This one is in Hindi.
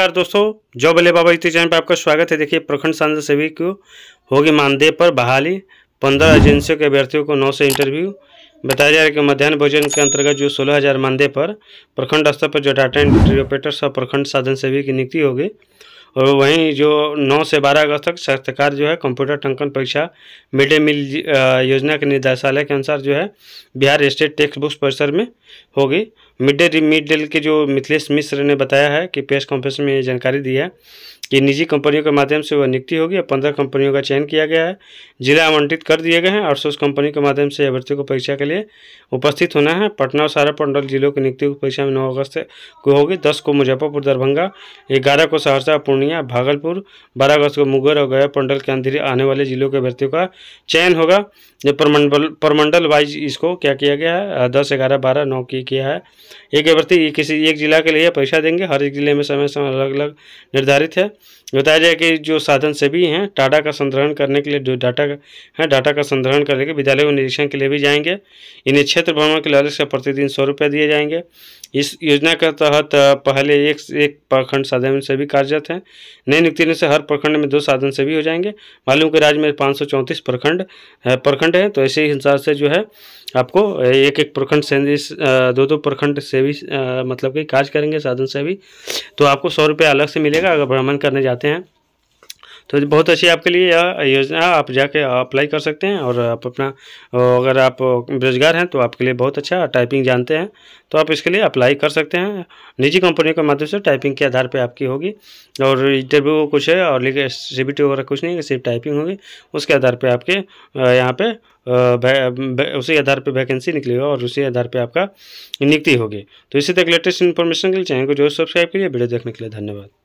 नमस्कार दोस्तों जॉब अले बाबा यूट्यूब चैनल पर आपका स्वागत है देखिए प्रखंड सांसद सेवी को होगी मानदेय पर बहाली पंद्रह एजेंसियों के अभ्यर्थियों को नौ से इंटरव्यू बताया जा रहा है कि मध्यान्ह भोजन के अंतर्गत जो सोलह हज़ार मानदेय पर प्रखंड स्तर पर जो डाटा एंट्री ऑपरेटर्स और प्रखंड साधन सेवी की नियुक्ति होगी और वहीं जो 9 से 12 अगस्त तक सरकार जो है कंप्यूटर टंकन परीक्षा मिड डे मील योजना के निर्देशालय के अनुसार जो है बिहार स्टेट टेक्स्ट बुक्स परिसर में होगी मिड डे मिड डे के जो मिथिलेश मिश्र ने बताया है कि प्रेस कॉन्फ्रेंस में ये जानकारी दी है कि निजी कंपनियों के माध्यम से वह नियुक्ति होगी और पंद्रह कंपनियों का चयन किया गया है जिला आवंटित कर दिए गए हैं और सोच कंपनी के माध्यम से अभ्यर्थियों को परीक्षा के लिए उपस्थित होना है पटना और सारा पंडल जिलों की नियुक्ति परीक्षा में नौ अगस्त को होगी दस को मुजफ्फरपुर दरभंगा ग्यारह को सहरसा पूर्णिया भागलपुर बारह अगस्त को मुगर और गया पंडल के अंधेरे आने वाले जिलों के अभ्यर्थियों का चयन होगा जो परमंडल परमंडल वाइज इसको क्या किया गया है दस ग्यारह बारह नौ की किया है एक अभ्यर्थी किसी एक जिला के लिए परीक्षा देंगे हर एक जिले में समय समय अलग अलग निर्धारित है बताया जाए कि जो साधन सभी हैं डाटा का संग्रहण करने के लिए जो डाटा है डाटा का संग्रहण करने के विद्यालय में निरीक्षण के लिए भी जाएंगे इन्हें क्षेत्र भ्रमण के लालच से प्रतिदिन सौ रुपये दिए जाएंगे इस योजना के तहत पहले एक एक प्रखंड साधन से भी कार्यरत हैं नई नियुक्ति से हर प्रखंड में दो साधन भी हो जाएंगे मालूम के राज्य में पाँच प्रखंड प्रखंड हैं तो ऐसे ही हिसाब से जो है आपको एक एक प्रखंड से दो दो प्रखंड से भी मतलब कि काज करेंगे साधन से भी तो आपको सौ रुपये अलग से मिलेगा अगर भ्रमण करने जाते चाहते हैं तो बहुत अच्छी आपके लिए यह योजना आप जाके अप्लाई कर सकते हैं और आप अपना अगर आप बेरोजगार हैं तो आपके लिए बहुत अच्छा टाइपिंग जानते हैं तो आप इसके लिए अप्लाई कर सकते हैं निजी कंपनियों के माध्यम से टाइपिंग के आधार पर आपकी होगी और इंटरव्यू कुछ है और लेकिन सी वगैरह कुछ नहीं सिर्फ टाइपिंग होगी उसके आधार पर आपके यहाँ पर उसी आधार पर वैकेंसी निकलेगा और उसी आधार पर आपका नियुक्ति होगी तो इसी तक लेटेस्ट इन्फॉर्मेशन के लिए चैनल को जो सब्सक्राइब करिए वीडियो देखने के लिए धन्यवाद